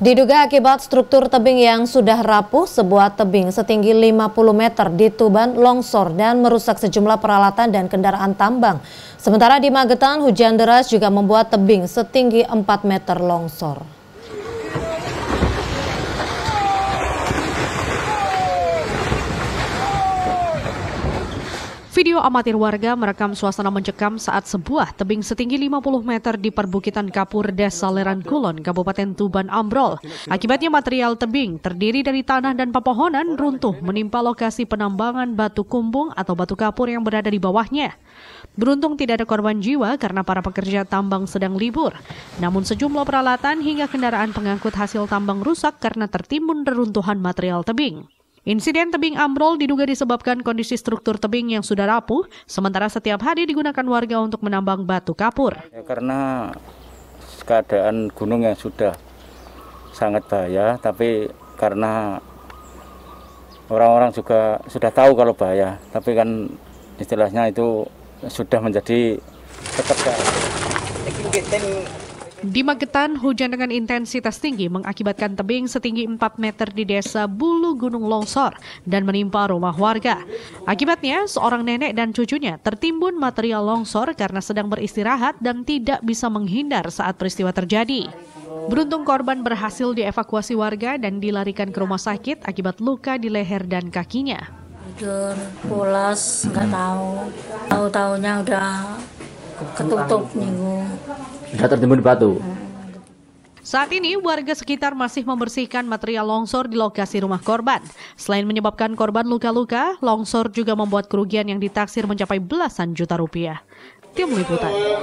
Diduga akibat struktur tebing yang sudah rapuh, sebuah tebing setinggi 50 meter di Tuban longsor dan merusak sejumlah peralatan dan kendaraan tambang. Sementara di Magetan, hujan deras juga membuat tebing setinggi 4 meter longsor. Video amatir warga merekam suasana mencekam saat sebuah tebing setinggi 50 meter di perbukitan Kapur Desa Leran Kulon, Kabupaten Tuban Ambrol. Akibatnya material tebing terdiri dari tanah dan pepohonan runtuh menimpa lokasi penambangan batu kumbung atau batu kapur yang berada di bawahnya. Beruntung tidak ada korban jiwa karena para pekerja tambang sedang libur. Namun sejumlah peralatan hingga kendaraan pengangkut hasil tambang rusak karena tertimbun reruntuhan material tebing. Insiden tebing ambrol diduga disebabkan kondisi struktur tebing yang sudah rapuh, sementara setiap hari digunakan warga untuk menambang batu kapur. Ya, karena keadaan gunung yang sudah sangat bahaya, tapi karena orang-orang juga sudah tahu kalau bahaya, tapi kan istilahnya itu sudah menjadi tetap. Di Magetan, hujan dengan intensitas tinggi mengakibatkan tebing setinggi 4 meter di desa Bulu Gunung Longsor dan menimpa rumah warga. Akibatnya, seorang nenek dan cucunya tertimbun material longsor karena sedang beristirahat dan tidak bisa menghindar saat peristiwa terjadi. Beruntung korban berhasil dievakuasi warga dan dilarikan ke rumah sakit akibat luka di leher dan kakinya. Jujur, pulas, nggak tahu. tahu tahunya udah ketutup minggu sudah tertimbun batu. Saat ini warga sekitar masih membersihkan material longsor di lokasi rumah korban. Selain menyebabkan korban luka-luka, longsor juga membuat kerugian yang ditaksir mencapai belasan juta rupiah. Tim Liputan.